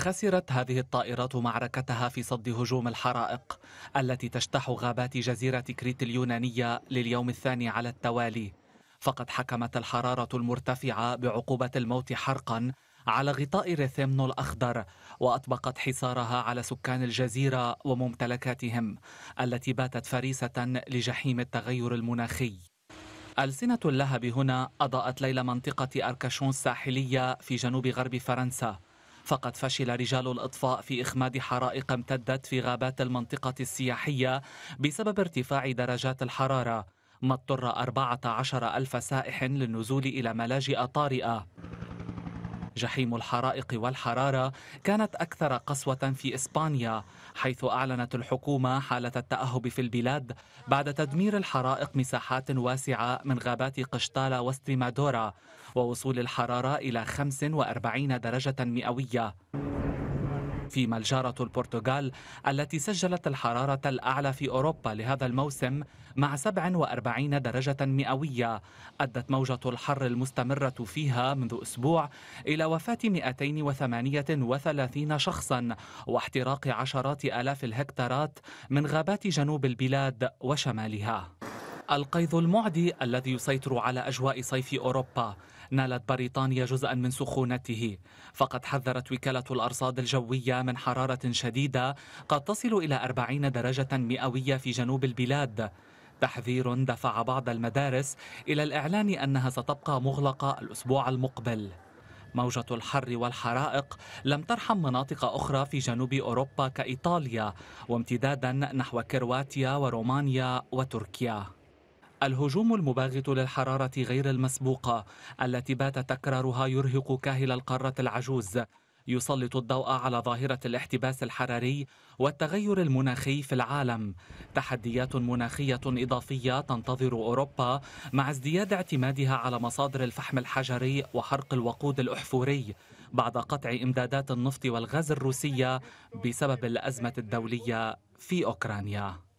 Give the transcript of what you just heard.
خسرت هذه الطائرات معركتها في صد هجوم الحرائق التي تجتاح غابات جزيرة كريت اليونانية لليوم الثاني على التوالي فقد حكمت الحرارة المرتفعة بعقوبة الموت حرقا على غطاء ريثيمن الأخضر وأطبقت حصارها على سكان الجزيرة وممتلكاتهم التي باتت فريسة لجحيم التغير المناخي ألسنة اللهب هنا أضاءت ليل منطقة أركشون الساحلية في جنوب غرب فرنسا فقد فشل رجال الإطفاء في إخماد حرائق امتدت في غابات المنطقة السياحية بسبب ارتفاع درجات الحرارة ما اضطر 14 ألف سائح للنزول إلى ملاجئ طارئة جحيم الحرائق والحرارة كانت أكثر قسوة في إسبانيا حيث أعلنت الحكومة حالة التأهب في البلاد بعد تدمير الحرائق مساحات واسعة من غابات قشطالة واستريمادورا ووصول الحرارة إلى 45 درجة مئوية فيما الجارة البرتغال التي سجلت الحرارة الأعلى في أوروبا لهذا الموسم مع 47 درجة مئوية أدت موجة الحر المستمرة فيها منذ أسبوع إلى وفاة 238 شخصا واحتراق عشرات آلاف الهكتارات من غابات جنوب البلاد وشمالها القيظ المعدي الذي يسيطر على أجواء صيف أوروبا نالت بريطانيا جزءا من سخونته فقد حذرت وكالة الأرصاد الجوية من حرارة شديدة قد تصل إلى 40 درجة مئوية في جنوب البلاد تحذير دفع بعض المدارس إلى الإعلان أنها ستبقى مغلقة الأسبوع المقبل موجة الحر والحرائق لم ترحم مناطق أخرى في جنوب أوروبا كإيطاليا وامتدادا نحو كرواتيا ورومانيا وتركيا الهجوم المباغت للحرارة غير المسبوقة التي بات تكرارها يرهق كاهل القارة العجوز يسلط الضوء على ظاهرة الاحتباس الحراري والتغير المناخي في العالم تحديات مناخية إضافية تنتظر أوروبا مع ازدياد اعتمادها على مصادر الفحم الحجري وحرق الوقود الأحفوري بعد قطع إمدادات النفط والغاز الروسية بسبب الأزمة الدولية في أوكرانيا